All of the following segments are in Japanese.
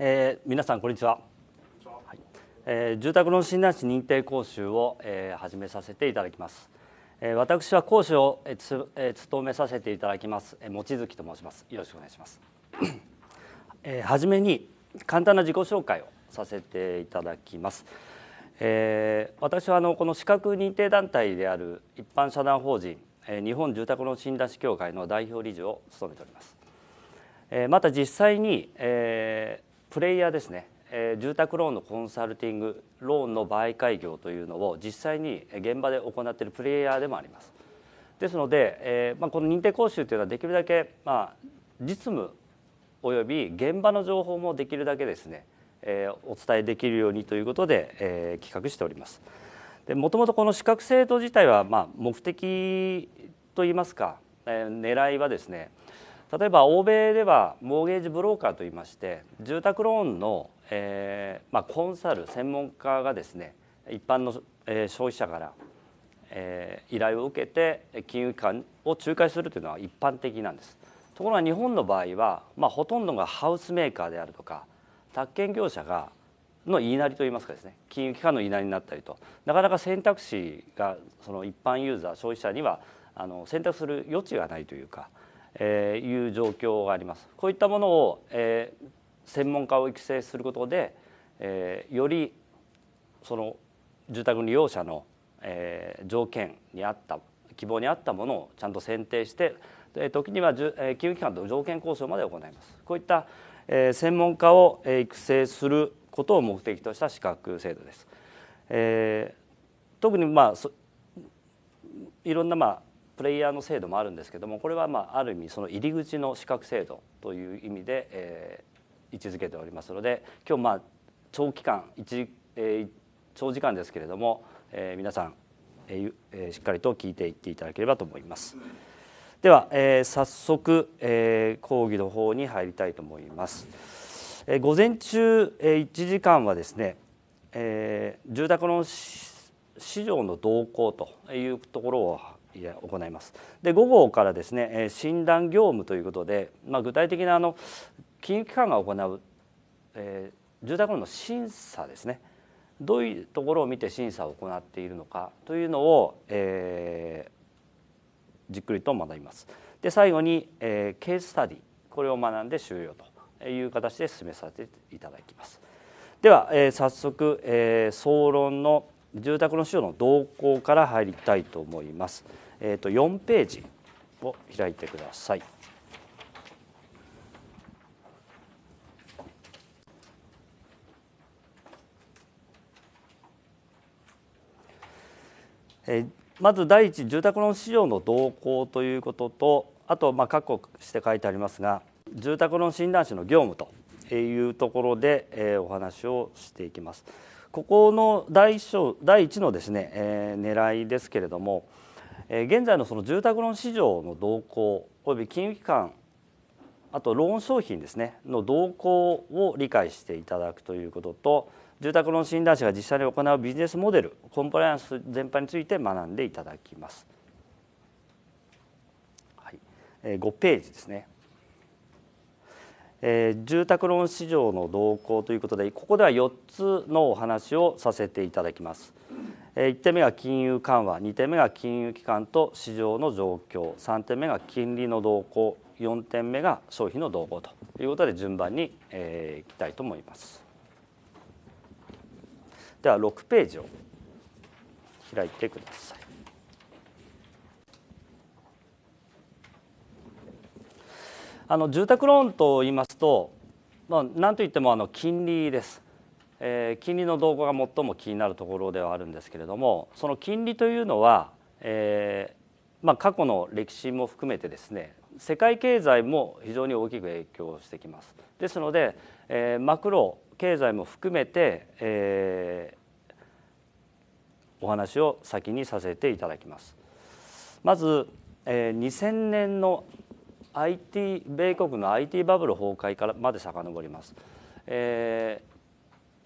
えー、皆さんこんにちは、はい、えー、住宅ローン診断士認定講習を、えー、始めさせていただきます、えー、私は講師を、えーつえー、務めさせていただきます、えー、望月と申しますよろしくお願いします、えー、はじめに簡単な自己紹介をさせていただきます、えー、私はあのこの資格認定団体である一般社団法人、えー、日本住宅ローン診断士協会の代表理事を務めております、えー、また実際に、えープレイヤーですね、えー、住宅ローンのコンサルティングローンの媒介業というのを実際に現場で行っているプレイヤーでもあります。ですので、えーまあ、この認定講習というのはできるだけ、まあ、実務および現場の情報もできるだけですね、えー、お伝えできるようにということで、えー、企画しております。もともとこの資格制度自体は、まあ、目的といいますか、えー、狙いはですね例えば欧米ではモーゲージブローカーといいまして住宅ローンの、えーまあ、コンサル専門家がですね一般の、えー、消費者から、えー、依頼を受けて金融機関を仲介するというのは一般的なんです。ところが日本の場合は、まあ、ほとんどがハウスメーカーであるとか宅建業者がの言いなりといいますかですね金融機関の言いなりになったりとなかなか選択肢がその一般ユーザー消費者にはあの選択する余地がないというかえー、いう状況があります。こういったものを、えー、専門家を育成することで、えー、よりその住宅利用者の、えー、条件に合った希望に合ったものをちゃんと選定して時には金融機関と条件交渉まで行います。こういった、え専門家を育成することを目的とした資格制度です。え特にまあいろんなまあプレイヤーの制度もあるんですけどもこれはまあある意味その入り口の資格制度という意味で、えー、位置づけておりますので今日まあ長期間一、えー、長時間ですけれども、えー、皆さん、えー、しっかりと聞いていっていただければと思います。では、えー、早速、えー、講義の方に入りたいと思います。えー、午前中、えー、1時間はですね、えー、住宅の市場の動向というところを行います。で午後からですね診断業務ということで、まあ、具体的なあの金融機関が行う、えー、住宅ローンの審査ですねどういうところを見て審査を行っているのかというのを、えー、じっくりと学びます。で最後に、えー、ケーススタディこれを学んで終了という形で進めさせていただきます。では、えー、早速、えー、総論の住宅の使用の動向から入りたいと思います。えー、と4ページを開いてください。えまず第一住宅ローン市場の動向ということとあとまあ確保して書いてありますが住宅ローン診断士の業務というところで、えー、お話をしていきます。ここの第一章第一のですね、えー、狙いですけれども、え現在のその住宅ローン市場の動向および金融機関あとローン商品ですねの動向を理解していただくということと住宅ローン診断士が実際に行うビジネスモデルコンプライアンス全般について学んでいただきます。はい、えー、5ページですね。えー、住宅ローン市場の動向ということでここでは4つのお話をさせていただきます。1点目が金融緩和2点目が金融機関と市場の状況3点目が金利の動向4点目が消費の動向ということで順番に、えー、いきたいと思います。では6ページを開いてください。あの住宅ローンと言いますと、まあ、何といってもあの金利です。えー、金利の動向が最も気になるところではあるんですけれどもその金利というのは、えーまあ、過去の歴史も含めてですね世界経済も非常に大きく影響してきます。ですので、えー、マクロ経済も含めて、えー、お話を先にさせていただきます。まず、えー、2000年の IT 米国の IT バブル崩壊からまで遡ります。えー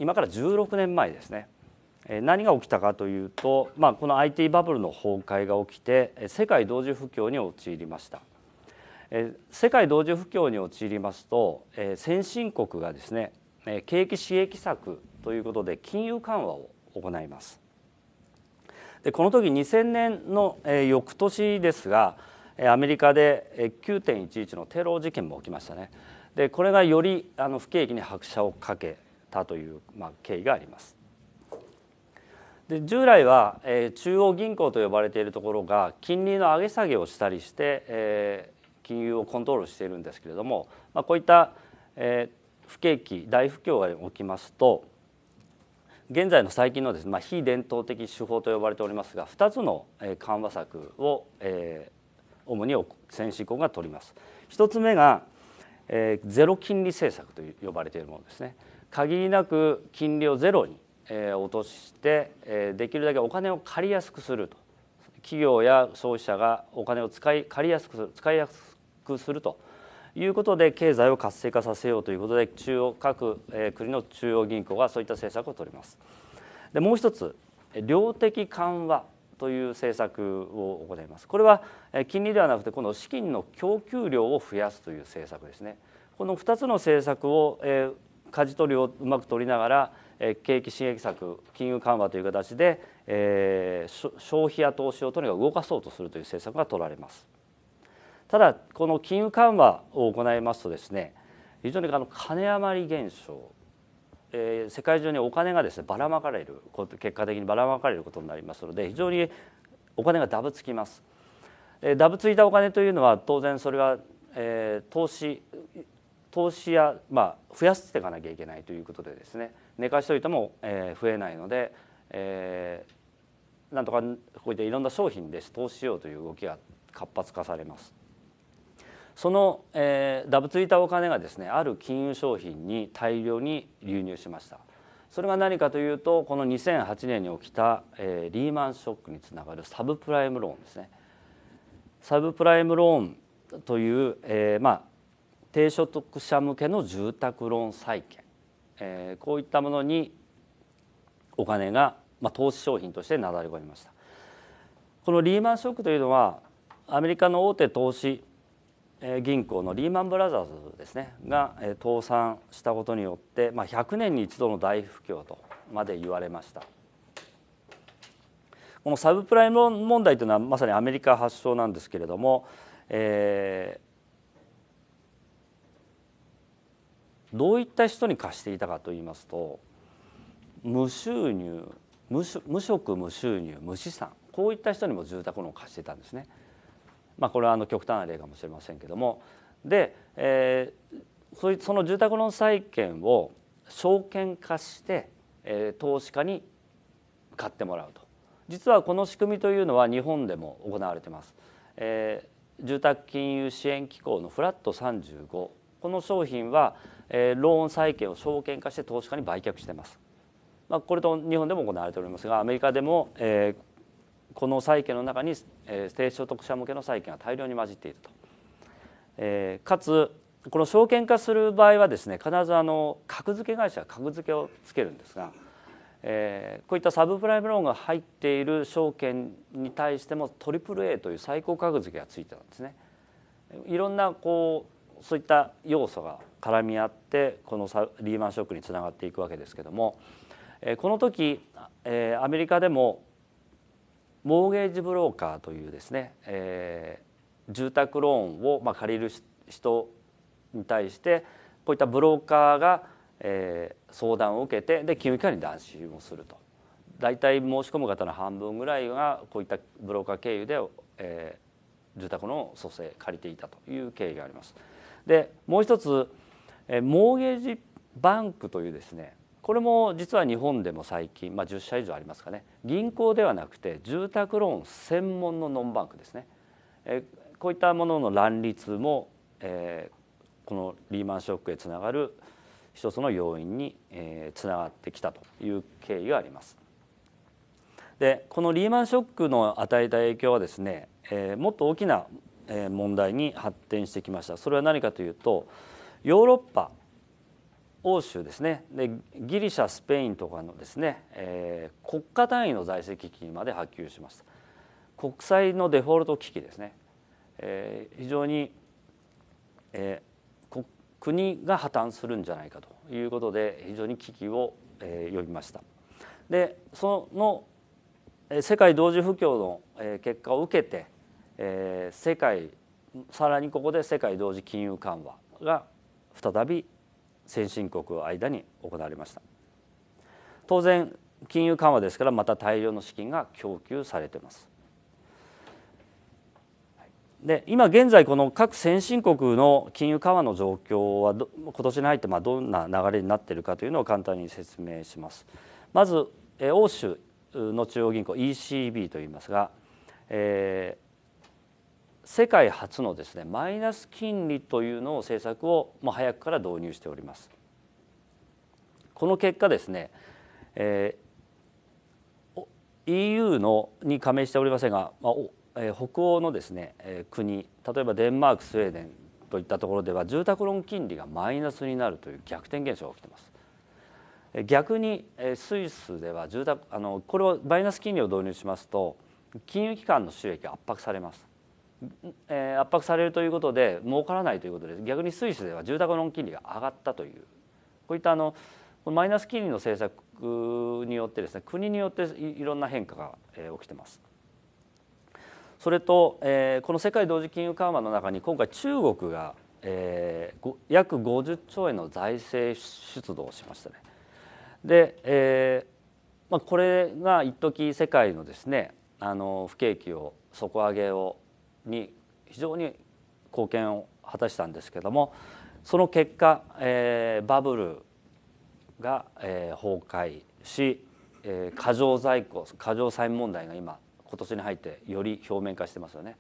今から16年前ですね何が起きたかというと、まあ、この IT バブルの崩壊が起きて世界同時不況に陥りました世界同時不況に陥りますと先進国がですね景気刺激策ということで金融緩和を行いますでこの時2000年の翌年ですがアメリカで9.11のテロ事件も起きましたねでこれがよりあの不景気に拍車をかけたという、ま経緯があります。で従来は、え中央銀行と呼ばれているところが金利の上げ下げをしたりして、え金融をコントロールしているんですけれども、まこういった、え不景気大不況が起きますと現在の最近のですね、まあ、非伝統的手法と呼ばれておりますが2つの緩和策を、え主に先進国が取ります。1つ目が、えー、ゼロ金利政策と呼ばれているものですね。限りなく金利をゼロに、え落として、えできるだけお金を借りやすくすると企業や消費者がお金を使い借りやすくする使いやすくするということで経済を活性化させようということで中央各、え国の中央銀行がそういった政策を取ります。でもう一つ量的緩和という政策を行いますこれは金利ではなくてこの資金の供給量を増やすという政策ですねこの2つの政策を、え舵取りをうまく取りながら景気刺激策金融緩和という形で、えー、消費や投資をとにかく動かそうとするという政策が取られますただこの金融緩和を行いますとですね非常にあの金余り現象、えー、世界中にお金がですねばらまかれる結果的にばらまかれることになりますので非常にお金がダブつきます、えー、ダブついたお金というのは当然それは、えー、投資投資や、まあ、増やしていかなきゃいけないということでですね寝かしといても、えー、増えないので、えー、なんとかこういったいろんな商品で投資しようという動きが活発化されます。その、えー、ダブついたお金がですねある金融商品に大量に流入しましたそれが何かというとこの2008年に起きた、えー、リーマンショックにつながるサブプライムローンですねサブプライムローンという、えー、まあ低所得者向けの住宅ローン債券、えー、こういったものにお金が、まあ、投資商品としてなだれ込みましたこのリーマンショックというのはアメリカの大手投資銀行のリーマン・ブラザーズですねが倒産したことによって、まあ、100年に一度の大不況とまで言われましたこのサブプライム問題というのはまさにアメリカ発祥なんですけれども、えー、どういった人に貸していたかと言いますと無収入無職無収入無資産こういった人にも住宅ローンを貸していたんですね。まあ、これはあの極端な例かもしれませんけどもで、えー、その住宅ローン債権を証券化して、えー、投資家に買ってもらうと実はこの仕組みというのは日本でも行われています、えー、住宅金融支援機構のフラット35この商品は、えー、ローン債権を証券化して投資家に売却してます。まあ、これと日本でも行われておりますがアメリカでも、えー、この債権の中に、えー、低所得者向けの債権が大量に混じっていると。えー、かつこの証券化する場合はですね必ずあの格付け会社格付けをつけるんですが、えー、こういったサブプライムローンが入っている証券に対しても AAA という最高格付けがついてたんですね。いろんなこうそういった要素が絡み合ってこのリーマンショックにつながっていくわけですけどもこの時アメリカでもモーゲージブローカーというですね住宅ローンを借りる人に対してこういったブローカーが相談を受けてで金融機関に断資をすると。大体申し込む方の半分ぐらいがこういったブローカー経由で、えー、住宅の蘇生借りていたという経緯があります。でもう一つモーゲージバンクというですねこれも実は日本でも最近、まあ、10社以上ありますかね銀行ではなくて住宅ローン専門のノンバンクですねえこういったものの乱立も、えー、このリーマンショックへつながる一つの要因に、えー、つながってきたという経緯があります。でこのリーマンショックの与えた影響はですね、えー、もっと大きな問題に発展してきましたそれは何かというとヨーロッパ欧州ですねでギリシャスペインとかのですね、えー、国家単位の財政危機にまで波及しました国債のデフォルト危機ですね、えー、非常に、えー、国が破綻するんじゃないかということで非常に危機を、えー、呼びましたでその世界同時不況の結果を受けてえー、世界さらにここで世界同時金融緩和が再び先進国を間に行われました当然金融緩和ですからまた大量の資金が供給されていますで今現在この各先進国の金融緩和の状況は今年に入ってまあどんな流れになっているかというのを簡単に説明しますまず欧州の中央銀行 ECB といいますが、え世界初のですねマイナス金利というのを政策をもう早くから導入しております。この結果ですね、えー、EU のに加盟しておりませんが、まあえー、北欧のですね、えー、国例えばデンマークスウェーデンといったところでは住宅ローン金利がマイナスになるという逆転現象が起きています。逆にスイスでは住宅あのこれをマイナス金利を導入しますと金融機関の収益が圧迫されますえ圧迫されるということで儲からないということで逆にスイスでは住宅ローン金利が上がったというこういったあのマイナス金利の政策によってですね国によっていろんな変化が、え起きてます。それと、えこの世界同時金融緩和の中に今回中国が、え約50兆円の財政出動をしましたね。で、えまあ、これが一時世界のですねあの不景気を底上げをに非常に貢献を果たしたんですけどもその結果、えー、バブルが、えー、崩壊し、えー、過剰在庫過剰債務問題が今今年に入ってより表面化してますよね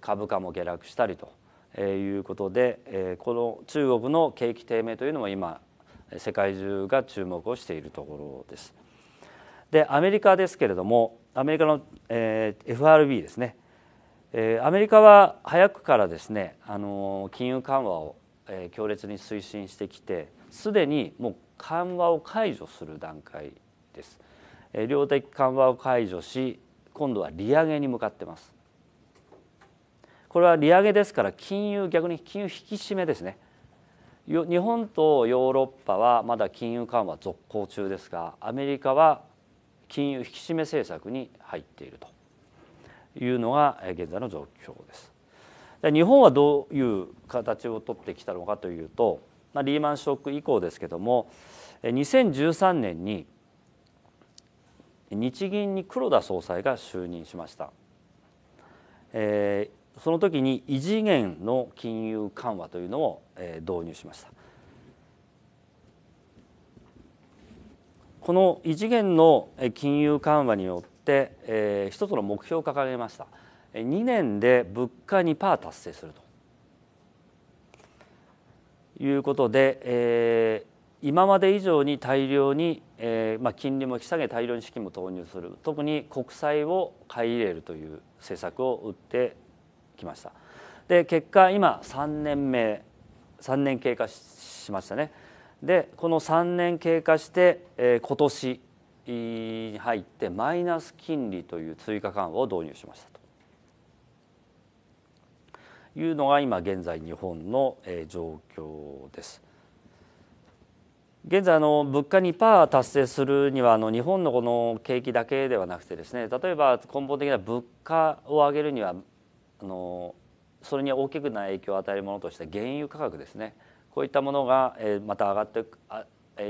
株価も下落したりと、えー、いうことで、えー、この中国の景気低迷というのも今世界中が注目をしているところです。でアメリカですけれどもアメリカの、えー、FRB ですねえアメリカは早くからですね、あの金融緩和を、え強烈に推進してきてすでにもう緩和を解除する段階です、え量的緩和を解除し今度は利上げに向かってますこれは利上げですから金融逆に金融引き締めですね日本とヨーロッパはまだ金融緩和続行中ですがアメリカは金融引き締め政策に入っているというのが現在の状況です。日本はどういう形をとってきたのかというと、まあ、リーマンショック以降ですけども2013年に日銀に黒田総裁が就任しました、えその時に異次元の金融緩和というのを、え導入しましたこの異次元の金融緩和によっ、えー、一つの目標を掲げました2年で物価2%達成するということで、えー、今まで以上に大量に、えーまあ、金利も引き下げ大量に資金も投入する特に国債を買い入れるという政策を打ってきましたで結果今3年目3年経過しましたねでこの3年経過して、えー、今年に入ってマイナス金利という追加緩和を導入しましたというのが今現在日本の状況です。現在の物価2%達成するにはあの日本のこの景気だけではなくてですね例えば根本的な物価を上げるにはあのそれに大きくな影響を与えるものとして原油価格ですねこういったものがまた上がって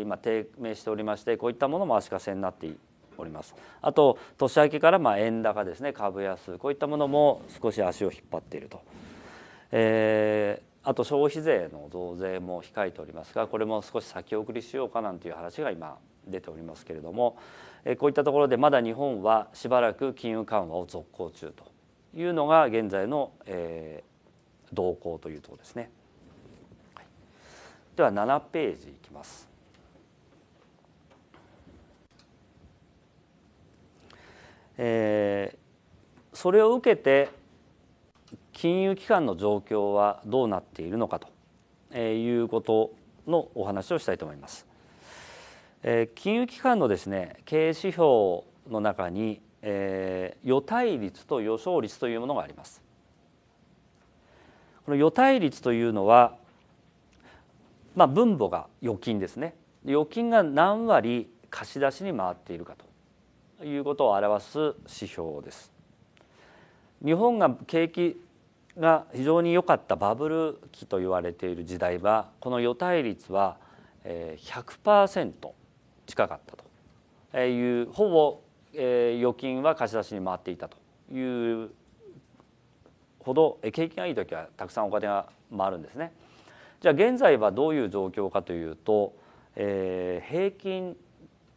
今低迷しておりましてこういったものも足かせになっておりますあと年明けからま円高ですね株安こういったものも少し足を引っ張っていると、えー、あと消費税の増税も控えておりますがこれも少し先送りしようかなんていう話が今出ておりますけれども、えこういったところでまだ日本はしばらく金融緩和を続行中というのが現在の、えー、動向というところですね。では7ページいきます。えー、それを受けて金融機関の状況はどうなっているのかと、えいうことのお話をしたいと思います。えー、金融機関のですね経営指標の中に、えー、予対率と予想率というものがあります。この予対率というのは、まあ、分母が預金ですね預金が何割貸し出しに回っているかということを表す指標です。日本が景気が非常に良かったバブル期と言われている時代はこの予対率は100%近かったというほぼ預金は貸し出しに回っていたというほど景気がいい時はたくさんお金が回るんですね。じゃあ現在はどういう状況かというと、え平均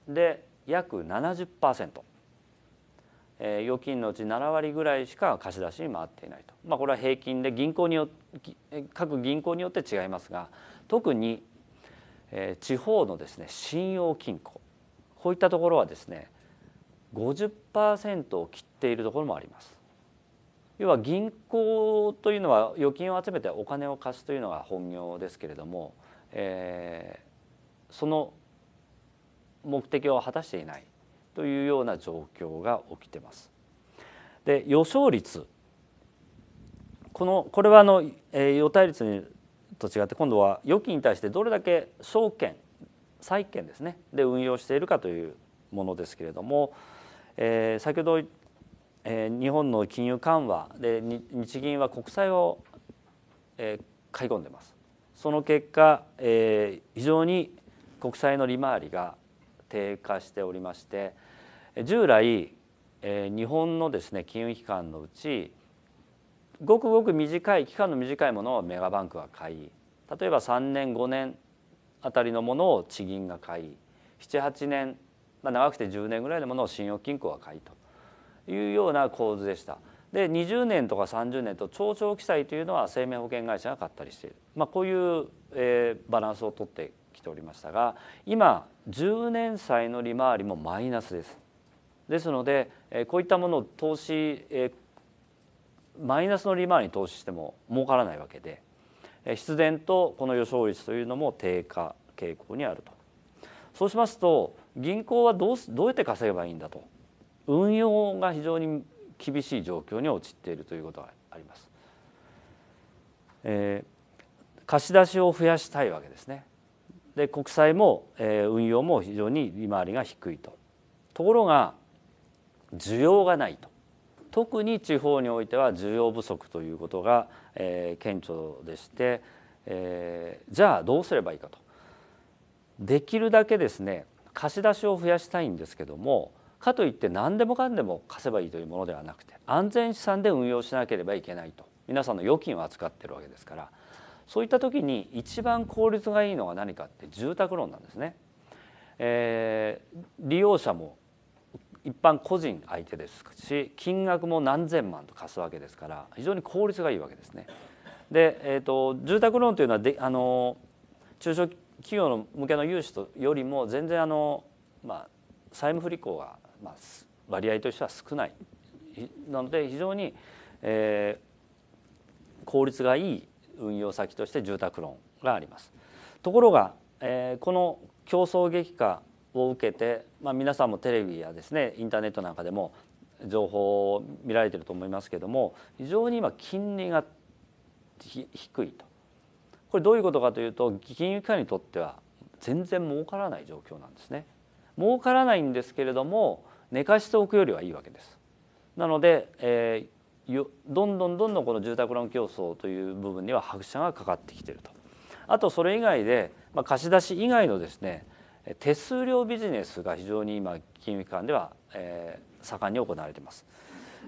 で約70%、えー、預金のうち7割ぐらいしか貸し出しに回っていないと、まあ、これは平均で銀行によ各銀行によって違いますが特に、えー、地方のですね信用金庫こういったところはですね50%を切っているところもあります。要は銀行というのは預金を集めてお金を貸すというのが本業ですけれども、えー、その目的を果たしていないというような状況が起きてます。で予想率このこれはあの、えー、予対率にと違って今度は預金に対してどれだけ証券債券ですねで運用しているかというものですけれども、えー、先ほど、えー、日本の金融緩和で日銀は国債を、えー、買い込んでますその結果、えー、非常に国債の利回りが低下しておりまして従来、え日本のですね金融機関のうちごくごく短い期間の短いものをメガバンクが買い例えば3年5年あたりのものを地銀が買い78年、まあ、長くて10年ぐらいのものを信用金庫が買いというような構図でした。で20年とか30年と長長期債というのは生命保険会社が買ったりしている、まあ、こういう、えー、バランスをとってておりましたが今10年債の利回りもマイナスです。ですのでこういったものを投資マイナスの利回りに投資しても儲からないわけで必然とこの予想率というのも低下傾向にあるとそうしますと銀行はどうどうやって稼げばいいんだと運用が非常に厳しい状況に陥っているということがあります。えー、貸し出しを増やしたいわけですねで国債も、えー、運用も非常に利回りが低いとところが需要がないと特に地方においては需要不足ということが、えー、顕著でして、えー、じゃあどうすればいいかとできるだけですね貸し出しを増やしたいんですけどもかといって何でもかんでも貸せばいいというものではなくて安全資産で運用しなければいけないと皆さんの預金を扱ってるわけですからそういった時に一番効率がいいのは何かって住宅ローンなんですね。えー、利用者も一般個人相手ですし金額も何千万と貸すわけですから非常に効率がいいわけですね。で、えーと、住宅ローンというのはであの中小企業の向けの融資とよりも全然あの、まあ、債務不履行が、まあ、割合としては少ないなので非常に、えー、効率がいい運用先として住宅ローンがあります。ところが、えー、この競争激化を受けて、まあ、皆さんもテレビやですねインターネットなんかでも情報を見られてると思いますけども非常に今金利が低いとこれどういうことかというと金融機関にとっては全然儲からない状況なんですね儲からないんですけれども寝かしておくよりはいいわけですなので、えどんどんどんどんこの住宅ローン競争という部分には拍車がかかってきてると。あとそれ以外で、まあ、貸し出し以外のですね手数料ビジネスが非常に今金融機関では、えー、盛んに行われています、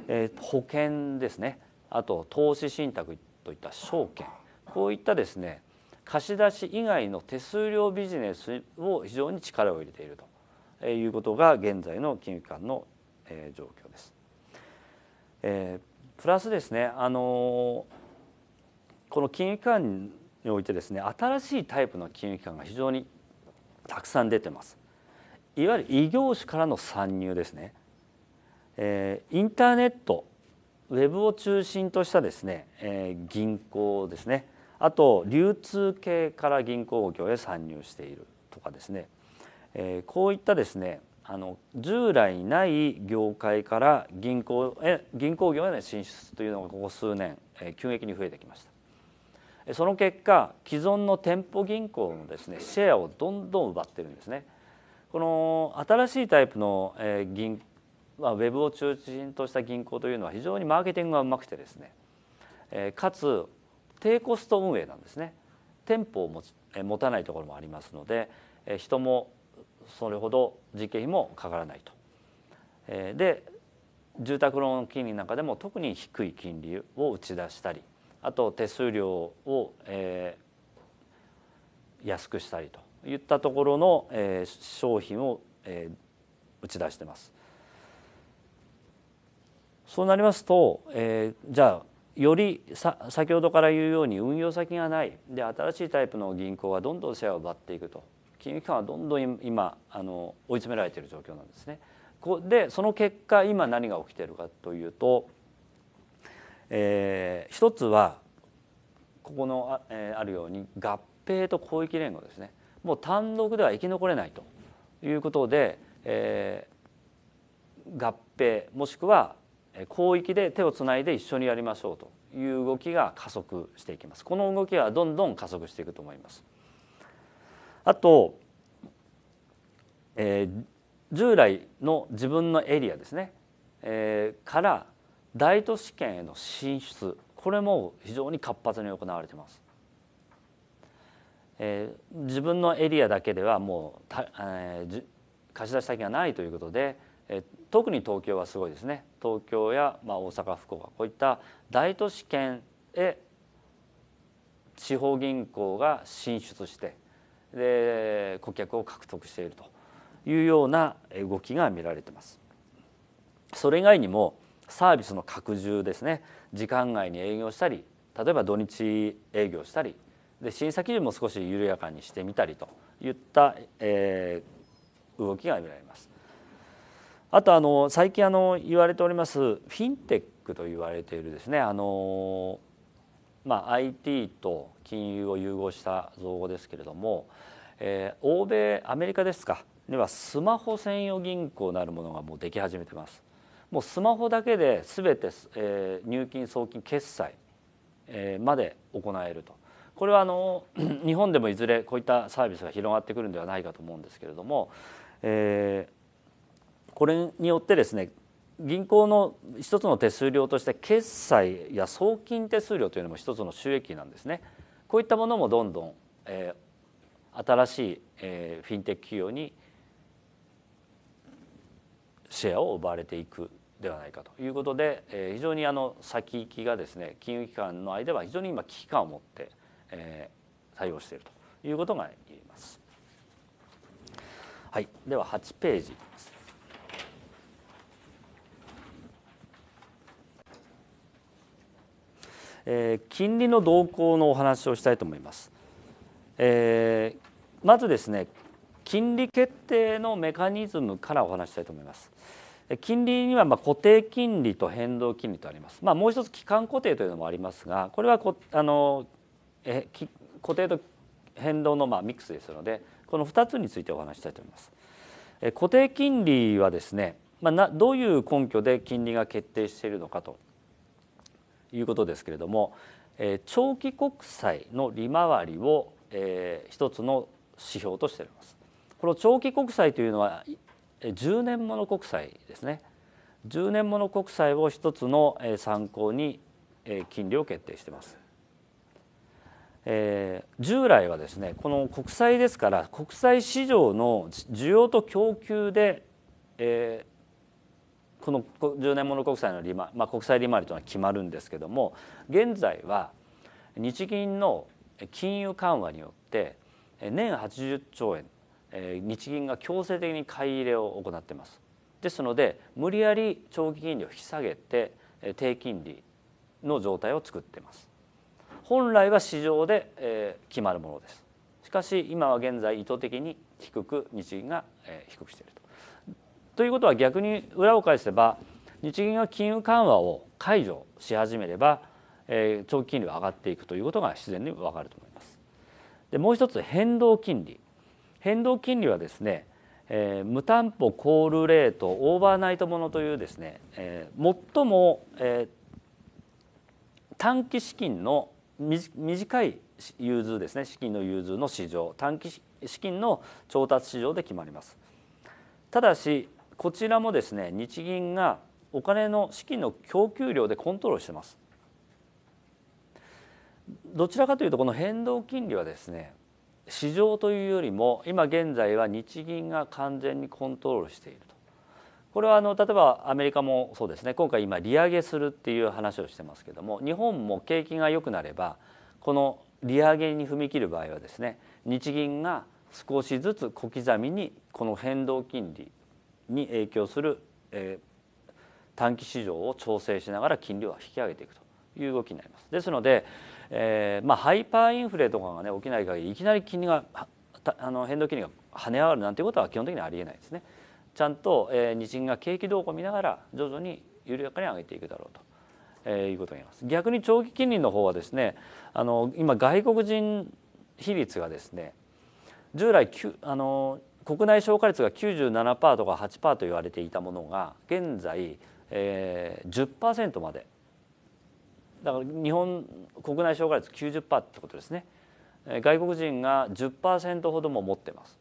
えー、保険ですねあと投資信託といった証券こういったですね貸し出し以外の手数料ビジネスを非常に力を入れているということが現在の金融機関の状況です。えー、プラスですねあのこの金融機関においてですね新しいタイプの金融機関が非常にたくさん出てます。いわゆる異業種からの参入ですね、えー、インターネットウェブを中心としたですね、えー、銀行ですねあと流通系から銀行業へ参入しているとかですね、えー、こういったですねあの従来ない業界から銀行へ銀行業への進出というのがここ数年、え急激に増えてきましたその結果既存の店舗銀行のですねシェアをどんどん奪ってるんですねこの新しいタイプの、え銀まあ、ウェブを中心とした銀行というのは非常にマーケティングがうまくてですね、えかつ低コスト運営なんですね店舗を持ち持たないところもありますので人もそれほど実刑費もかからないと。えで住宅ローン金利なんかでも特に低い金利を打ち出したりあと手数料を、えー、安くしたりといったところの、えー、商品を、えー、打ち出してます。そうなりますと、えー、じゃあよりさ先ほどから言うように運用先がないで新しいタイプの銀行はどんどんシェアを奪っていくと金融機関はどんどん今あの追い詰められている状況なんですね。でその結果今何が起きているかというと、えー、一つはここのあ,、えー、あるように合併と広域連合ですねもう単独では生き残れないということで、えー、合併もしくは広域で手をつないで一緒にやりましょうという動きが加速していきますこの動きはどんどん加速していくと思いますあと、えー、従来の自分のエリアですね、えー、から大都市圏への進出これも非常に活発に行われています。えー、自分のエリアだけではもうた、えー、貸し出し先がないということで、えー、特に東京はすごいですね東京や、まあ、大阪福岡こういった大都市圏へ地方銀行が進出してで顧客を獲得しているというような動きが見られてます。それ以外にもサービスの拡充ですね時間外に営業したり例えば土日営業したりで審査基準も少し緩やかにしてみたりといった、えー、動きが見られます。あとあの最近あの言われておりますフィンテックと言われているですねあの、まあ、IT と金融を融合した造語ですけれども、えー、欧米アメリカですかではスマホ専用銀行なるものがもうでき始めてますもうスマホだけで全て、えー、入金送金決済、えー、まで行えるとこれはあの 日本でもいずれこういったサービスが広がってくるんではないかと思うんですけれども、えー、これによってですね銀行の一つの手数料として決済や送金手数料というのも一つの収益なんですね。こういったものもどんどん、えー、新しい、えー、フィンテック企業にシェアを奪われていくではないかということで、えー、非常にあの先行きがですね金融機関の間は非常に今危機感を持って、えー、対応しているということが言えます。はい、では8ページです。えー、金利の動向のお話をしたいと思います。えー、まずですね金利決定のメカニズムからお話したいと思います。金利にはま固定金利と変動金利とあります。まあ、もう一つ期間固定というのもありますが、これはこあのえ固定と変動のまミックスですので、この2つについてお話したいと思います。え固定金利はですね、まあ、などういう根拠で金利が決定しているのかということですけれども、えー、長期国債の利回りを、えー、一つの指標としておりますこの長期国債というのは10年もの国債ですね10年もの国債を一つの参考に金利を決定してますえー、従来はですねこの国債ですから国債市場の需要と供給で、えー、この10年もの国債の利回り、まあ、国債利回りというのは決まるんですけども現在は日銀の金融緩和によって年80兆円日銀が強制的に買い入れを行っていますですので無理やり長期金利を引き下げて低金利の状態を作っています本来は市場で決まるものですしかし今は現在意図的に低く日銀が低くしているとということは逆に裏を返せば日銀が金融緩和を解除し始めれば、えー、長期金利は上がっていくということが自然にわかると思います。でもう一つ変動金利変動金利はですね、えー、無担保コールレートオーバーナイトものというですね、えー、最も、えー、短期資金の短い融通ですね資金の融通の市場短期資金の調達市場で決まります。ただしこちらもですね日銀がお金の資金の供給量でコントロールしてますどちらかというとこの変動金利はですね市場というよりも今現在は日銀が完全にコントロールしているとこれはあの例えばアメリカもそうですね今回今利上げするっていう話をしてますけども日本も景気が良くなればこの利上げに踏み切る場合はですね日銀が少しずつ小刻みにこの変動金利に影響する、えー、短期市場を調整しながら金利は引き上げていくという動きになります。ですので、えーまあ、ハイパーインフレとかが、ね、起きない限りいきなり金利があの変動金利が跳ね上がるなんていうことは基本的にありえないですね。ちゃんと、えー、日銀が景気動向を見ながら徐々に緩やかに上げていくだろうと。えー、いうことになります逆に長期金利の方はですねあの今外国人比率がですね従来あの国内消化率が97%とか8%と言われていたものが現在、えー、10%までだから日本国内消化率90%ってことですね外国人が10%ほども持ってます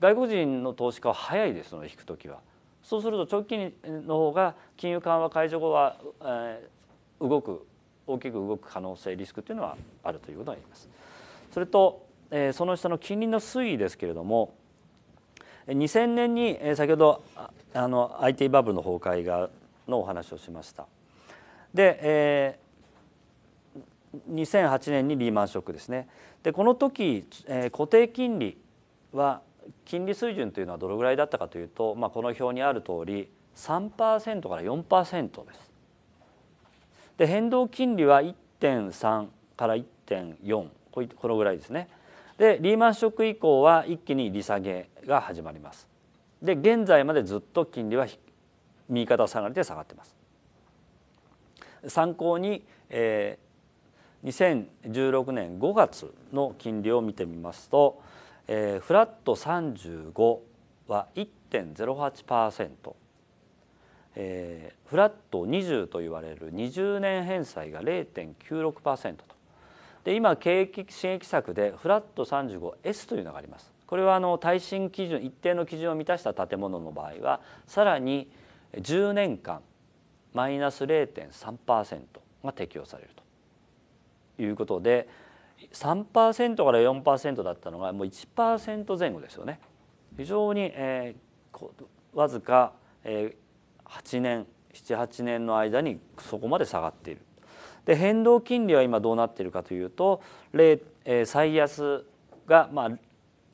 外国人の投資家は早いですその引く時はそうすると直近の方が金融緩和解除後は、えー、動く大きく動く可能性リスクというのはあるということがありますそれと、えー、その下の金利の推移ですけれども2000年に先ほどあの IT バブルの崩壊がのお話をしました。で、えー、2008年にリーマンショックですね。でこの時、えー、固定金利は金利水準というのはどのぐらいだったかというと、まあ、この表にある通り3%から4%です。で変動金利は1.3から1.4このぐらいですね。でリーマンショック以降は一気に利下げが始まりますで現在までずっと金利は右肩下がりで下がってます参考に、えー、2016年5月の金利を見てみますと、えー、フラット35は1.08%、えー、フラット20と言われる20年返済が0.96%とで今景気刺激策でフラット 35S というのがありますこれはあの耐震基準一定の基準を満たした建物の場合はさらに10年間マイナス0.3%が適用されるということで3%から4%だったのがもう1%前後ですよね。非常に、えー、わずか、えー、8年78年の間にそこまで下がっている。で変動金利は今どうなっているかというと、えー、最安がまあ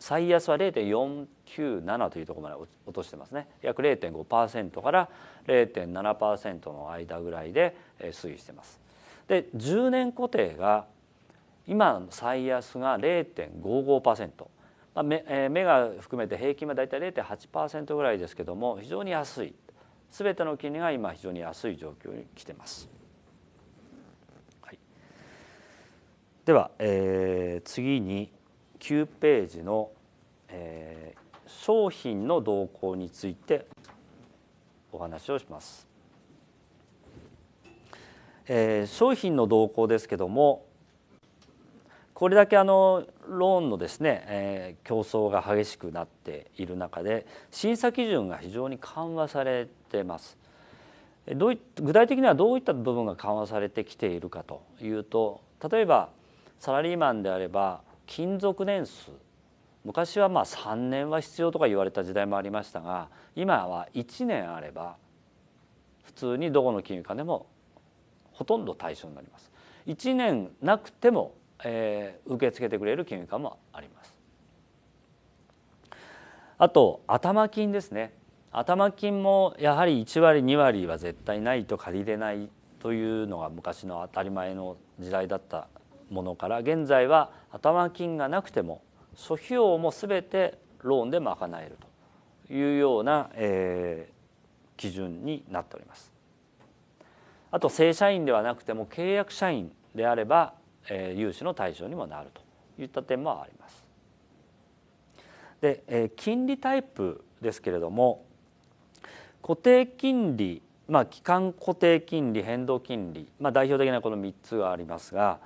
最安は0.497というところまで落としてますね約0.5%から0.7%の間ぐらいで推移してます。で10年固定が今の最安が0.55%、まあ、目目が含めて平均はだいたい0.8%ぐらいですけども非常に安い全ての金利が今非常に安い状況に来てます。はい、では、えー、次に9ページの、えー、商品の動向についてお話をします。えー、商品の動向ですけどもこれだけあのローンのですね、えー、競争が激しくなっている中で審査基準が非常に緩和されてます。どうい具体的にはどういった部分が緩和されてきているかというと例えばサラリーマンであれば勤続年数昔はまあ3年は必要とか言われた時代もありましたが今は1年あれば普通にどこの金融機でもほとんど対象になります。1年なくても、えー、受け付けてくれる金融機もあります。あと頭金ですね頭金もやはり1割2割は絶対ないと借りれないというのが昔の当たり前の時代だったものから現在は頭金がなくても諸費用も全てローンで賄えるというような、えー、基準になっております。あと正社員ではなくても契約社員であれば、えー、融資の対象にもなるといった点もあります。で、えー、金利タイプですけれども固定金利まあ、期間固定金利変動金利、まあ、代表的なこの3つがありますが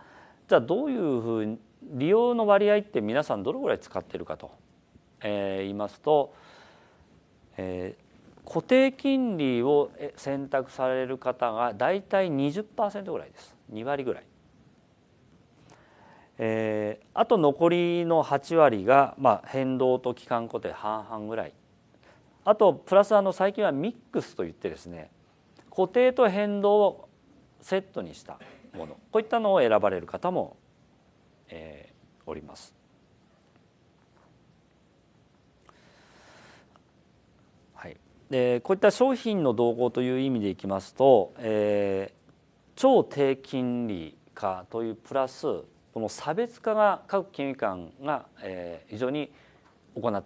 じゃあどういうふうに利用の割合って皆さんどのぐらい使っているかと、えー、言いますと、えー、固定金利を選択される方が大体20%ぐらいです2割ぐらい。えー、あと残りの8割が、まあ、変動と期間固定半々ぐらいあとプラスあの最近はミックスといってですね固定と変動をセットにしたものこういったのを選ばれる方も、えー、おります。はい、でこういった商品の動向という意味でいきますと、えー、超低金利化というプラスこの差別化が各金融機関が、えー、非常に行っ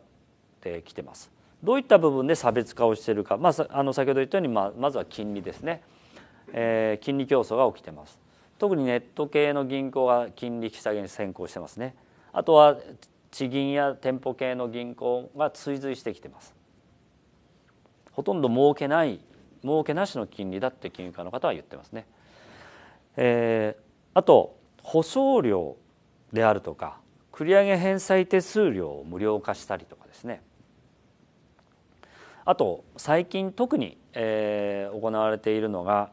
てきてます。どういった部分で差別化をしているか、まあ、あの先ほど言ったように、まあ、まずは金利ですね、えー、金利競争が起きてます。特にネット系の銀行が金利引き下げに先行してますねあとは地銀や店舗系の銀行が追随してきてますほとんど儲けない儲けなしの金利だって金融家の方は言ってますね、えー、あと保証料であるとか繰上返済手数料を無料化したりとかですねあと最近特に、えー、行われているのが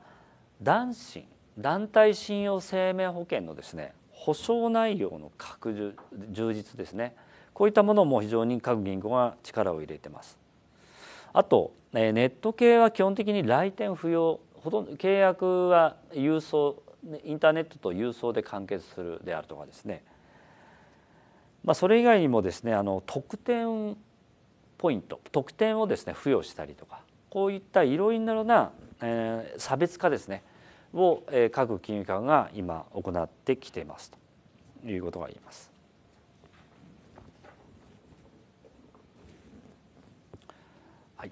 男子団体信用生命保険のですね保証内容の拡充実ですねこういったものも非常に各銀行が力を入れてます。あとネット系は基本的に来店不要ほとんど契約は郵送インターネットと郵送で完結するであるとかですね、まあ、それ以外にもですねあの特典ポイント特典をですね付与したりとかこういったいろいろな、え差別化ですねを各金融機関が今行ってきていますということが言えます。はい、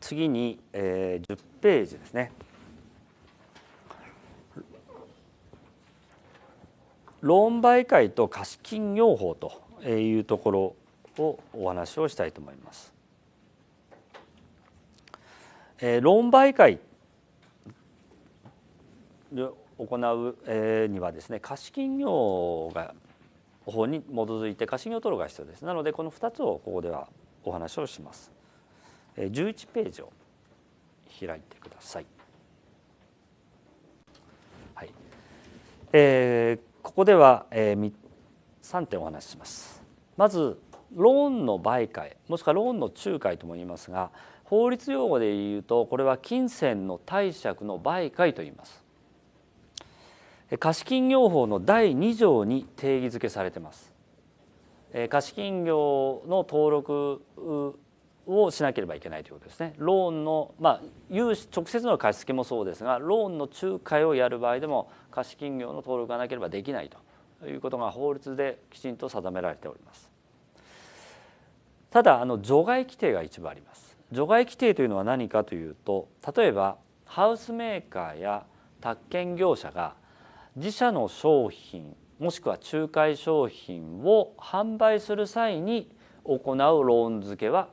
次に、えー、10ページですね。ローン媒介と貸金業法というところをお話をしたいと思います。えー、論媒介で行う、えー、にはですね貸金業が法に基づいて貸金業登録が必要ですなのでこの2つをここではお話をします、えー、11ページを開いてください、はいえー、ここでは、えー、3点お話ししますまずローンの売買もしくはローンの仲介とも言いますが法律用語で言うとこれは金銭の貸借の媒介と言います貸金業法の第2条に定義づけされてます貸金業の登録をしなければいけないということですねローンのまあ融資直接の貸付もそうですがローンの仲介をやる場合でも貸金業の登録がなければできないということが法律できちんと定められておりますただあの除外規定が一部あります除外規定というのは何かというと例えばハウスメーカーや宅建業者が自社の商品もしくは仲介商品を販売する際に行うローン付けは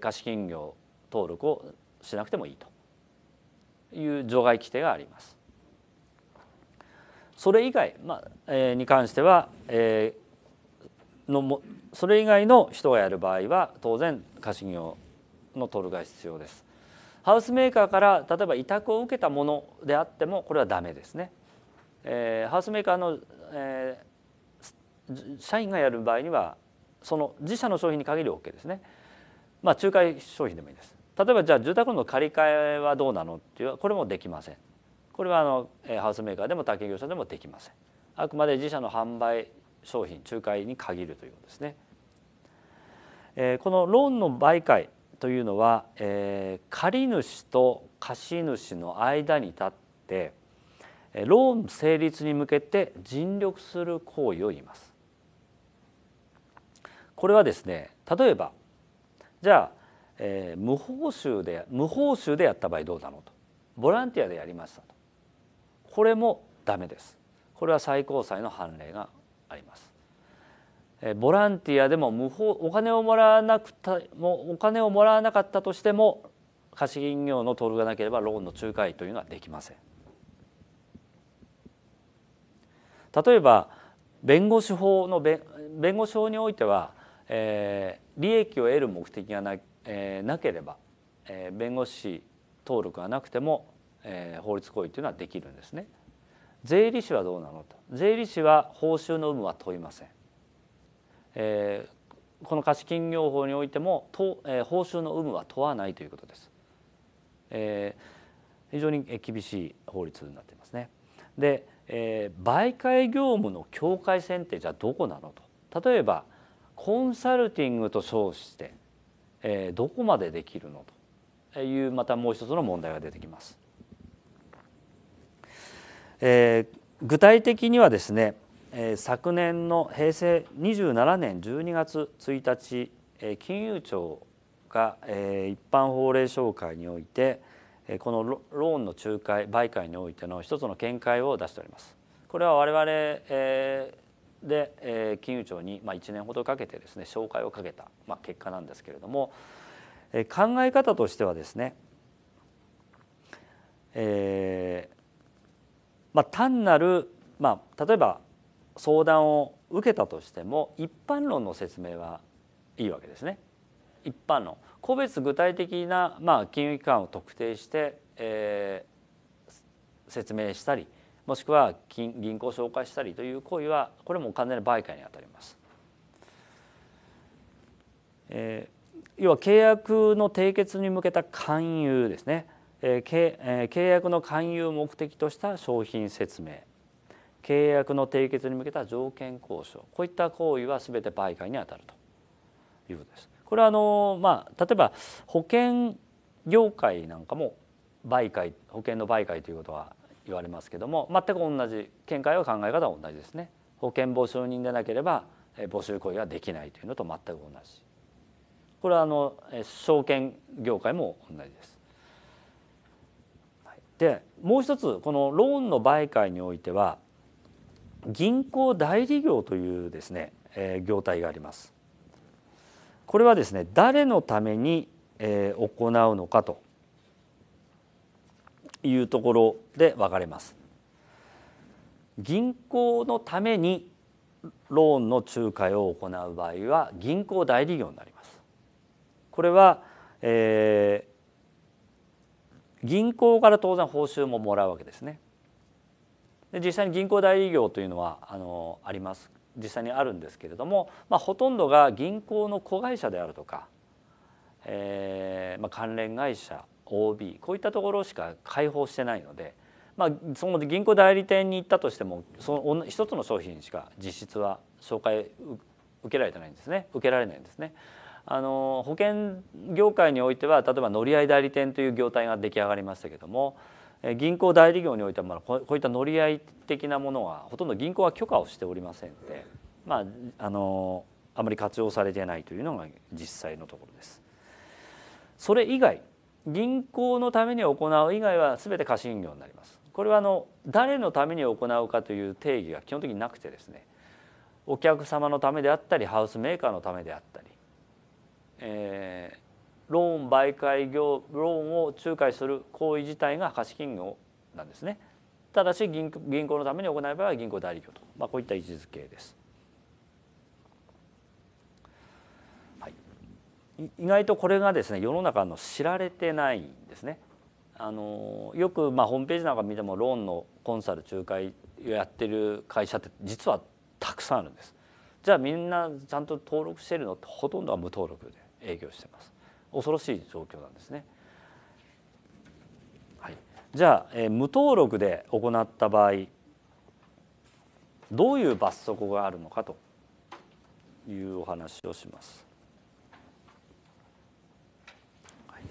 貸金業登録をしなくてもいいという除外規定があります。それ以外、まあえー、に関しては、えのもそれ以外の人がやる場合は当然貸業の取るが必要です。ハウスメーカーから例えば委託を受けたものであってもこれはダメですね。えー、ハウスメーカーの、えー、社員がやる場合にはその自社の商品に限り OK ですね。まあ、仲介商品でもいいです。例えばじゃあ住宅の借り換えはどうなのっていうこれもできません。これはあのハウスメーカーでも宅建業者でもできません。あくまで自社の販売商品仲介に限るということですね。えこのローンの媒介というのは、え借主と貸主の間に立ってローン成立に向けて尽力する行為を言います。これはですね例えばじゃあ、えー、無報酬で無報酬でやった場合どうなのとボランティアでやりましたとこれもダメです。これは最高裁の判例があります。ボランティアでも無法お金をもらわなくたもお金をもらわなかったとしても貸金業の登録がなければローンの仲介というのはできません。例えば弁護士法の弁弁護士法においては、えー、利益を得る目的がな,、えー、なければ、えー、弁護士登録がなくても、えー、法律行為というのはできるんですね。税理士はどうなのと税理士は報酬の有無は問いません、えー、この貸金業法においてもと、えー、報酬の有無は問わないということです、えー、非常に厳しい法律になっていますねで、えー、媒介業務の境界線ってじゃあどこなのと例えばコンサルティングと称して、えー、どこまでできるのというまたもう一つの問題が出てきますえー、具体的にはですね、えー、昨年の平成27年12月1日、えー、金融庁が、えー、一般法令紹介において、えー、このローンの仲介売買においての一つの見解を出しております。これは我々、えーで、金融庁に、1年ほどかけてですね紹介をかけた、結果なんですけれども、考え方としてはですね、えー、まあ、単なる、まあ、例えば相談を受けたとしても一般論の説明はいいわけですね。一般論個別具体的な、まあ、金融機関を特定して、えー、説明したりもしくは銀行紹介したりという行為はこれも完全に媒介にあたります。えー、要は契約の締結に向けた勧誘ですね。え契約の勧誘を目的とした商品説明契約の締結に向けた条件交渉こういった行為は全て売買にあたるということです。これはあの、まあ、例えば保険業界なんかも売買保険の売買ということは言われますけども全く同じ見解は考え方は同じですね。保険募集人でなければ募集行為はできないというのと全く同じ。これはあの証券業界も同じです。でもう一つこのローンの売買においては銀行代理業というですね、えー、業態があります。これはですね誰のために、えー、行うのかというところで分かれます。銀行のためにローンの仲介を行う場合は銀行代理業になります。これは、え銀行から当然報酬ももらうわけですね。で実際に銀行代理業というのはあのあります実際にあるんですけれども、まあ、ほとんどが銀行の子会社であるとか、えーまあ、関連会社 OB こういったところしか開放してないので、まあ、その銀行代理店に行ったとしてもその一つの商品しか実質は紹介受けられてないんですね受けられないんですね。あの保険業界においては例えば乗り合い代理店という業態が出来上がりましたけども銀行代理業においてはこういった乗り合い的なものはほとんど銀行は許可をしておりませんので、まあ、あのあまり活用されていないというのが実際のところです。それ以外銀行のために行う以外は全て貸金業になります。これはあの誰のために行うかという定義が基本的になくてですねお客様のためであったりハウスメーカーのためであったりえー、ローン売買業ローンを仲介する行為自体が貸金業なんですね。ただし銀銀行のために行う場合は銀行代理業と、まあ、こういった位置づけです。はい、意外とこれがですね世の中の知られてないんですね。あのよくまあホームページなんか見てもローンのコンサル仲介をやってる会社って実はたくさんあるんです。じゃあみんなちゃんと登録してるのってほとんどは無登録で営業してます恐ろしい状況なんですね、はい、じゃあ、えー、無登録で行った場合どういう罰則があるのかというお話をします、はい、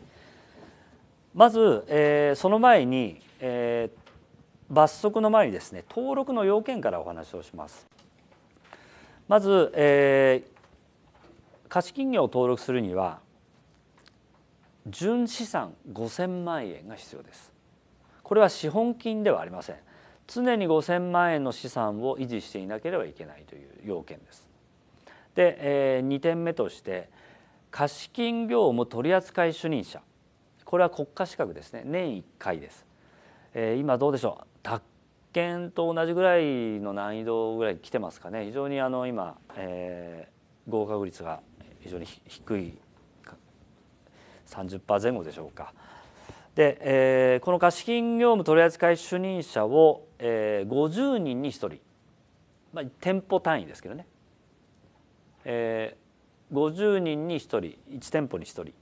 まず、えー、その前に、えー、罰則の前にですね登録の要件からお話をしますまず、えー、貸金業を登録するには純資産5000万円が必要ですこれは資本金ではありません常に5000万円の資産を維持していなければいけないという要件ですで、えー、2点目として貸金業務取扱主任者これは国家資格ですね年1回です、えー、今どうでしょう宅建と同じぐらいの難易度ぐらい来てますかね非常にあの今、えー、合格率が非常に低い30%前後でしょうか。で、えー、この貸金業務取扱主任者を、えー、50人に1人、まあ、店舗単位ですけどね、えー、50人に1人1店舗に1人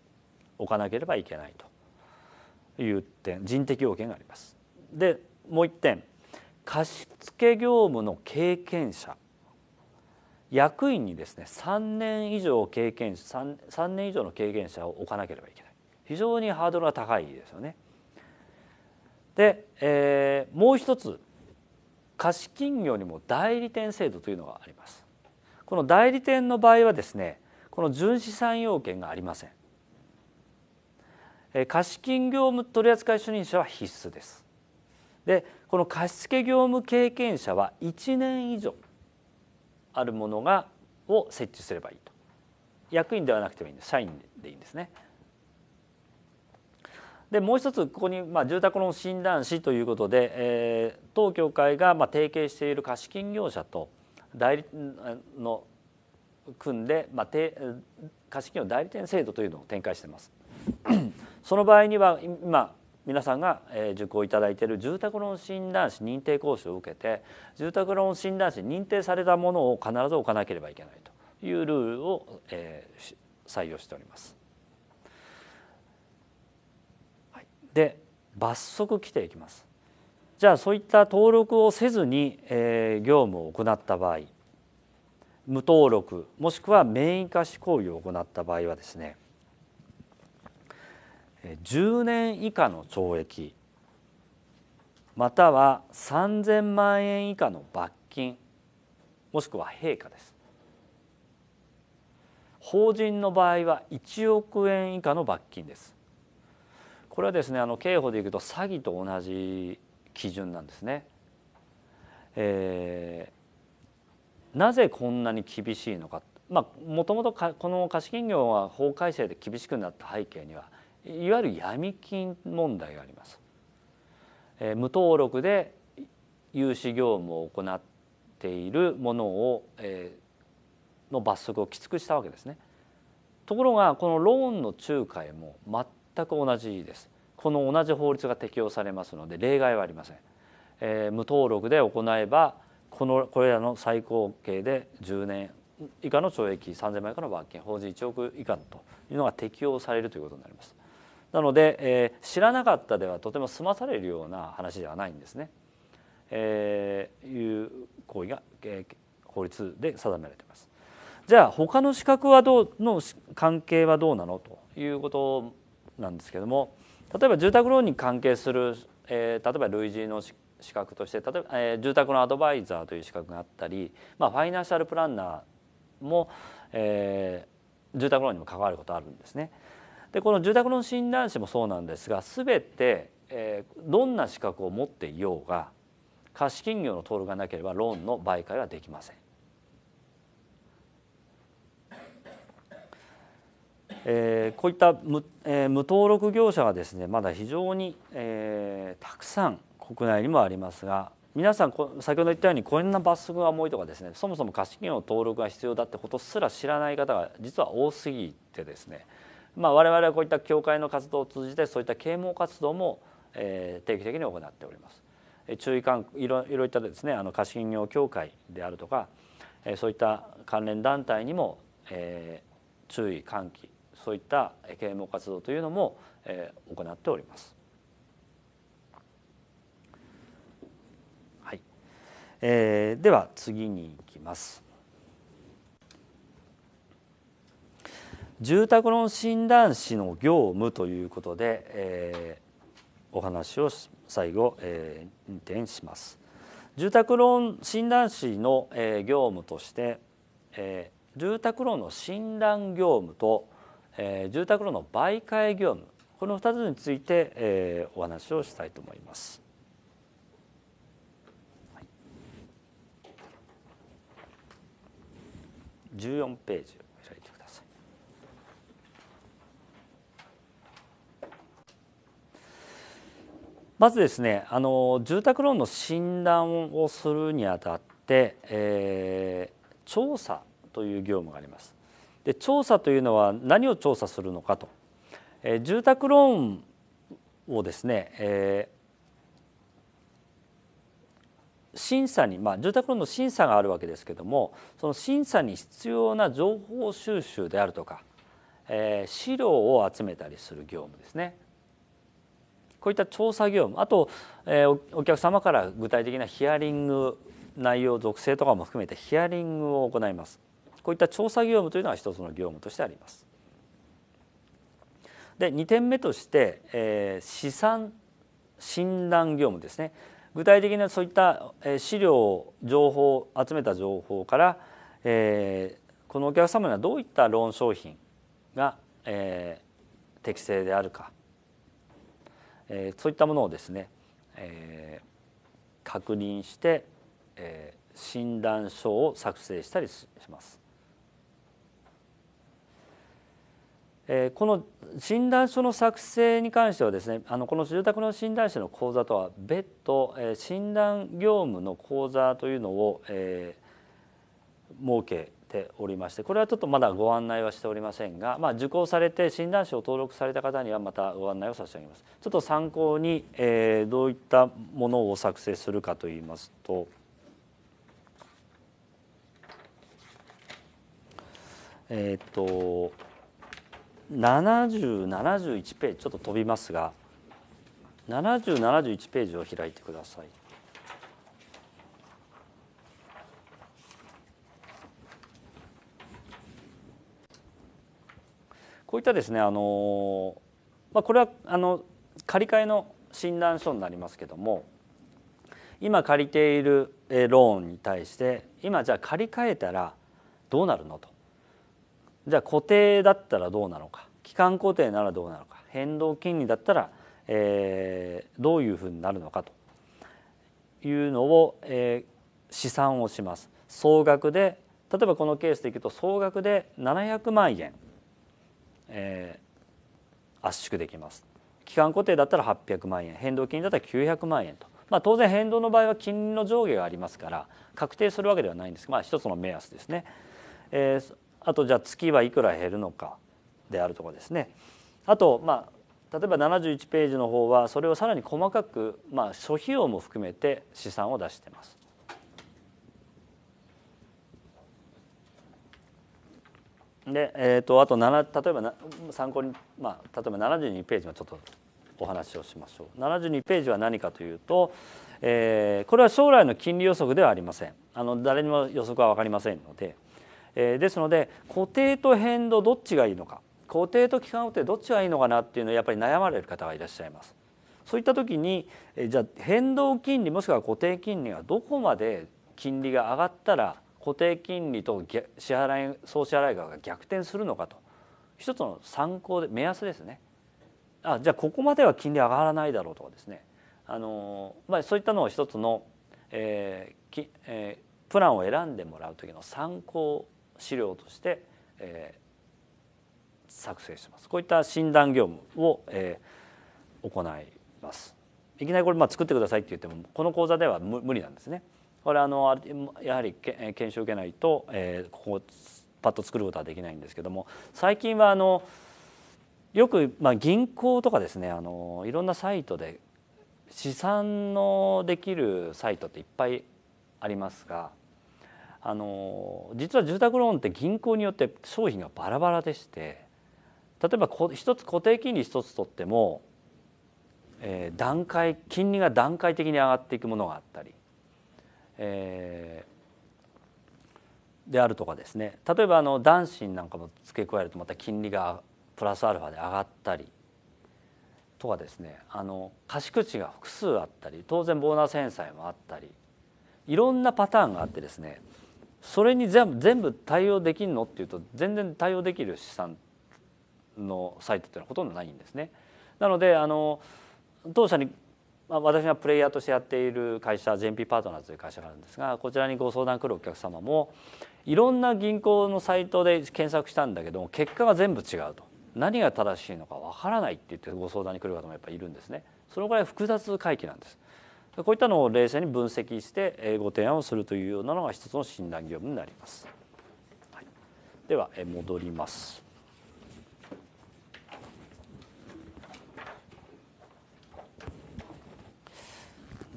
置かなければいけないという点人的要件があります。でもう1点貸付業務の経験者役員にですね3年以上経験 3, 3年以上の経験者を置かなければいけない非常にハードルが高いですよね。で、えー、もう一つ貸金業にも代理店制度というのがあります。この代理店の場合はですねこの純資産要件がありません。え貸金業務取扱主任者は必須です。でこの貸付業務経験者は1年以上あるものがを設置すればいいと役員ではなくてもいいんです社員でいいんですね。でもう一つここに、まあ、住宅ローン診断士ということで、えー、当協会が、まあ、提携している貸金業者と代理の組んで、まあ、て貸金業代理店制度というのを展開してます。その場合には今皆さんが受講いただいている住宅ローン診断士認定講習を受けて住宅ローン診断士認定されたものを必ず置かなければいけないというルールを、え採用しております。で罰則規定いきます。じゃあそういった登録をせずに、え業務を行った場合無登録もしくは免疫化し行為を行った場合はですね10年以下の懲役または3000万円以下の罰金もしくは陛下です法人の場合は1億円以下の罰金ですこれはですねあの刑法でいくと詐欺と同じ基準なんですね、えー、なぜこんなに厳しいのかまあもともとこの貸金業は法改正で厳しくなった背景にはいわゆる闇金問題があります。えー、無登録で融資業務を行っているものを、えー、の罰則をきつくしたわけですね。ところがこのローンの仲介も全く同じです。この同じ法律が適用されますので例外はありません。えー、無登録で行えばこのこれらの最高刑で10年以下の懲役3000万円以下の罰金法人1億以下というのが適用されるということになります。なので、えー、知らなかったではとても済まされるような話ではないんですね、えー、いう行為が、えー、法律で定められていますじゃあ他の資格はどうの関係はどうなのということなんですけども例えば住宅ローンに関係する、えー、例えば類似の資格として例えば、えー、住宅のアドバイザーという資格があったり、まあ、ファイナンシャルプランナーも、えー、住宅ローンにも関わることあるんですね。でこの住宅ローン診断士もそうなんですが全て、えー、どんな資格を持っていようが貸金業の登録がなければローンの売買はできません。えー、こういった無,、えー、無登録業者がですねまだ非常に、えー、たくさん国内にもありますが皆さんこ先ほど言ったようにこんな罰則が重いとかですねそもそも貸金業の登録が必要だってことすら知らない方が実は多すぎてですねまあ、我々はこういった教会の活動を通じてそういった啓蒙活動も、えー、定期的に行っております。注意喚いろいろいったですねあの貸金業協会であるとか、えー、そういった関連団体にも、えー、注意喚起そういった啓蒙活動というのも、えー、行っております。はいえー、では次に行きます。住宅ローン診断士の業務ということで、えー、お話を最後、えー、2点します。住宅ローン診断士の、えー、業務として、えー、住宅ローンの診断業務と、えー、住宅ローンの媒介業務この2つについて、えー、お話をしたいと思います。14ページまずですねあの住宅ローンの診断をするにあたって、えー、調査という業務があります。で調査というのは何を調査するのかと、えー、住宅ローンをですね、えー、審査に、まあ、住宅ローンの審査があるわけですけどもその審査に必要な情報収集であるとか、えー、資料を集めたりする業務ですね。こういった調査業務あと、えお客様から具体的なヒアリング内容属性とかも含めてヒアリングを行いますこういった調査業務というのが一つの業務としてあります。で2点目として、え試算診断業務ですね具体的なそういった資料情報集めた情報から、えこのお客様にはどういったローン商品が、え適正であるかえー、そういったものをですね、えー、確認して、えー、診断書を作成したりします。えー、この診断書の作成に関してはですねあのこの住宅の診断士の講座とは別途、えー、診断業務の講座というのを、えー、設けておりましてこれはちょっとまだご案内はしておりませんが、まあ、受講されて診断士を登録された方にはまたご案内を差し上げますちょっと参考に、えー、どういったものを作成するかといいますと、えっ、ー、と7071ページちょっと飛びますが7071ページを開いてください。こういったですねあの、まあ、これはあの借り換えの診断書になりますけども今借りているローンに対して今じゃあ借り換えたらどうなるのとじゃあ固定だったらどうなのか期間固定ならどうなのか変動金利だったら、えー、どういうふうになるのかというのを、えー、試算をします。総額で例えばこのケースでいくと総額で700万円えー、圧縮できます期間固定だったら800万円変動金利だったら900万円と、まあ、当然変動の場合は金利の上下がありますから確定するわけではないんですが、まあ、一つの目安ですね、えー、あとじゃあ月はいくら減るのかであるとかですねあとまあ例えば71ページの方はそれをさらに細かく、まあ、諸費用も含めて試算を出してます。で、えーと、あと7例えばな参考に、まあ、例えば72ページもちょっとお話をしましょう72ページは何かというと、えー、これは将来の金利予測ではありませんあの誰にも予測は分かりませんので、えー、ですので固定と変動どっちがいいのか固定と期間固定どっちがいいのかなっていうのをやっぱり悩まれる方がいらっしゃいます。そういった時にじゃあ変動金利もしくは固定金利がどこまで金利が上がったら固定金利と支払い総支払い額が逆転するのかと一つの参考で目安ですねあじゃあここまでは金利上がらないだろうとかですねあの、まあ、そういったのを一つの、えーきえー、プランを選んでもらう時の参考資料として、えー、作成してますこういった診断業務を、えー、行いますいきなりこれまあ作ってくださいって言ってもこの講座では無理なんですね。これあのやはり検証を受けないと、えー、ここをパッと作ることはできないんですけども最近はあのよく、まあ、銀行とかですねあのいろんなサイトで試算のできるサイトっていっぱいありますがあの実は住宅ローンって銀行によって商品がバラバラでして例えば一つ固定金利一つ取っても、えー、段階金利が段階的に上がっていくものがあったりえー、であるとかですね例えばあの男子なんかも付け加えるとまた金利がプラスアルファで上がったりとかですねあの貸口が複数あったり当然ボーナス返済もあったりいろんなパターンがあってですねそれに全部対応できるのっていうと全然対応できる資産のサイトっていうのはほとんどないんですね。なのであの当社にま私がプレイヤーとしてやっている会社 JMP パートナーズという会社があるんですがこちらにご相談来るお客様もいろんな銀行のサイトで検索したんだけども結果が全部違うと何が正しいのかわからないって言ってご相談に来る方もやっぱりいるんですね。そのぐらい複雑回帰なんですこういったのを冷静に分析してご提案をするというようなのが一つの診断業務になります。はい、では戻ります。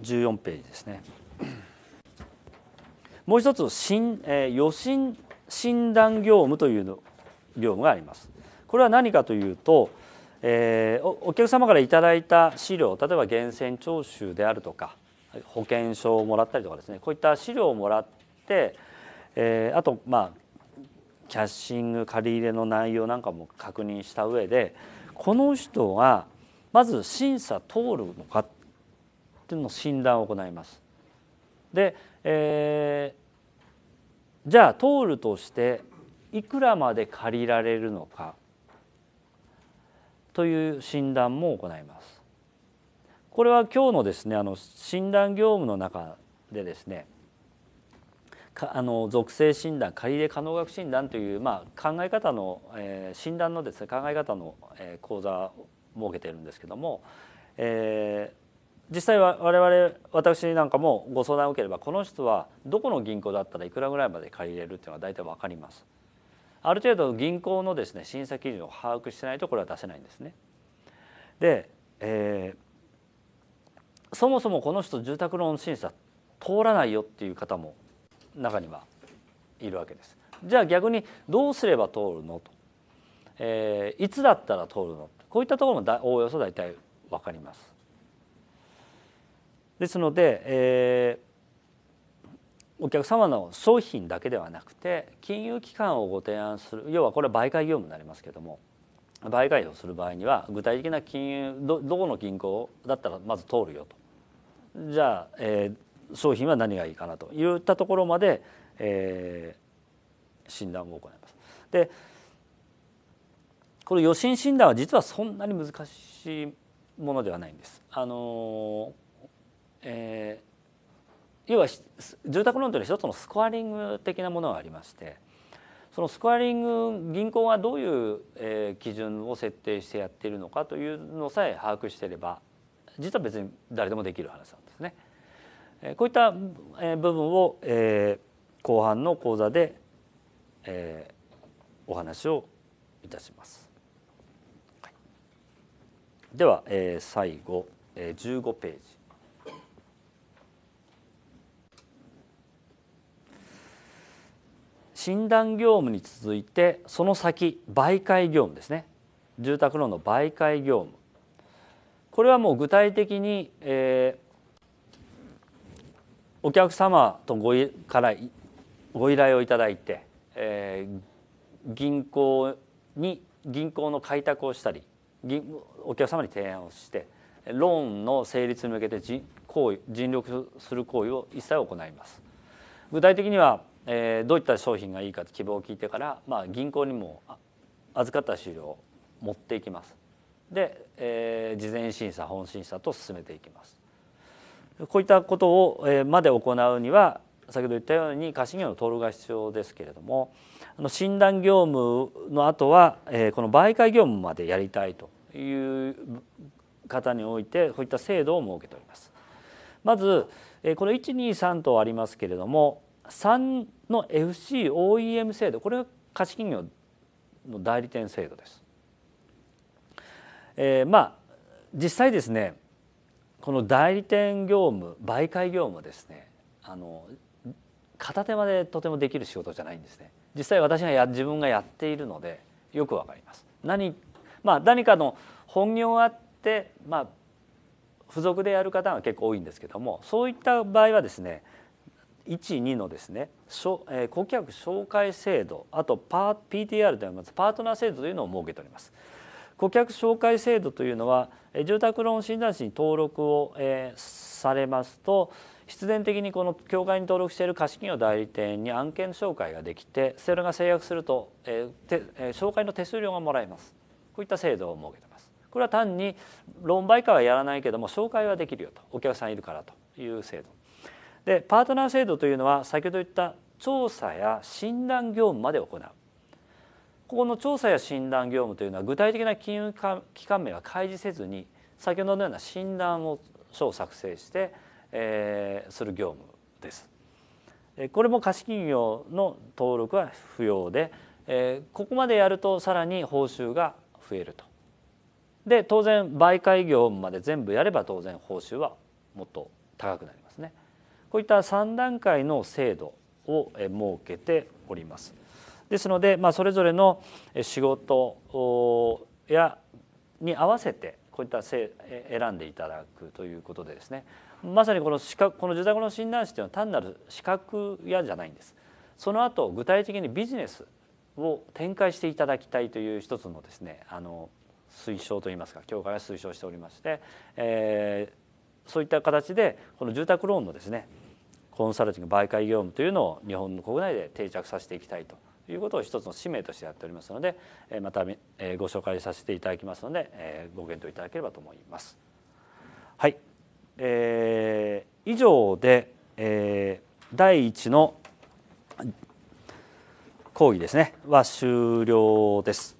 14ページですね。もう一つ診、えー、予診診断業務というの業務があります。これは何かというと、えー、お客様からいただいた資料例えば源泉徴収であるとか保険証をもらったりとかですねこういった資料をもらって、えー、あとまあキャッシング借り入れの内容なんかも確認した上でこの人がまず審査通るのかっていうのの診断を行います。で、えー、じゃあ通るとしていくらまで借りられるのかという診断も行います。これは今日のですねあの診断業務の中でですねかあの属性診断借り入れ可能額診断という、まあ、考え方の、えー、診断のですね考え方の、えー、講座を設けているんですけども、え実際は我々私なんかもご相談を受ければこの人はどこの銀行だったらいくらぐらいまで借りれるっていうのは大体分かりますある程度銀行のですね審査基準を把握してないとこれは出せないんですねで、えー、そもそもこの人住宅ローン審査通らないよっていう方も中にはいるわけですじゃあ逆にどうすれば通るのと、えー、いつだったら通るのこういったところもおおよそ大体分かりますですので、えー、お客様の商品だけではなくて金融機関をご提案する要はこれは媒介業務になりますけども売買をする場合には具体的な金融どどこの銀行だったらまず通るよとじゃあ、えー、商品は何がいいかなといったところまで、えー、診断を行います。でこの予診診断は実はそんなに難しいものではないんです。あのーえー、要は住宅ローンというのは一つのスコアリング的なものがありましてそのスコアリング銀行はどういう、えー、基準を設定してやっているのかというのさえ把握していれば実は別に誰でもできる話なんですね。えー、こういった部分を、えー、後半の講座で、えー、お話をいたします。はい、では、えー、最後、えー、15ページ。診断業務に続いてその先媒介業務ですね住宅ローンの媒介業務これはもう具体的に、えー、お客様とごいからご依頼をいただいて、えー、銀行に銀行の開拓をしたりお客様に提案をしてローンの成立に向けて尽力する行為を一切行います。具体的にはえー、どういった商品がいいかと希望を聞いてから、まあ、銀行にも預かった資料を持っていきますで、えー、事前審査本審査と進めていきますこういったことを、えー、まで行うには先ほど言ったように貸し業の登録が必要ですけれどもあの診断業務の後は、えー、この媒介業務までやりたいという方においてこういった制度を設けております。まず、えー、この123とありますけれども3の FCOEM 制度これが貸金業の代理店制度です。えー、まあ実際ですねこの代理店業務媒介業務ですねあの片手間でとてもできる仕事じゃないんですね実際私がや自分がやっているのでよくわかります何,、まあ、何かの本業あって、まあ、付属でやる方が結構多いんですけどもそういった場合はですね12のですね顧客紹介制度あとパ PTR というまずパートナー制度というのを設けております。顧客紹介制度というのは住宅ローン診断士に登録を、えー、されますと必然的にこの協会に登録している貸金を代理店に案件紹介ができてそれが制約すると、えーえー、紹介の手数料がもらえますこういった制度を設けてますこれは単にローン売買はやらないけども紹介はできるよとお客さんいるからという制度でパートナー制度というのは先ほど言った調査や診断業務まで行うここの調査や診断業務というのは具体的な金融機関名は開示せずに先ほどのような診断を書を作成して、えー、する業務です。これも貸金業の登録は不要で、えー、ここまでやるとさらに報酬が増えると。で当然媒介業務まで全部やれば当然報酬はもっと高くなります。こういった3段階の制度を設けております。ですので、まあ、それぞれの仕事やに合わせてこういった選んでいただくということでですねまさにこの資格この受託の診断士というのは単なる資格屋じゃないんです。その後具体的にビジネスを展開していただきたいという一つのですねあの推奨といいますか協会が推奨しておりまして、えー、そういった形でこの住宅ローンのですねコンサルティング媒介業務というのを日本の国内で定着させていきたいということを一つの使命としてやっておりますのでまたご紹介させていただきますのでご検討いただければと思います。はい、えー、以上で、えー、第1の講義ですねは終了です。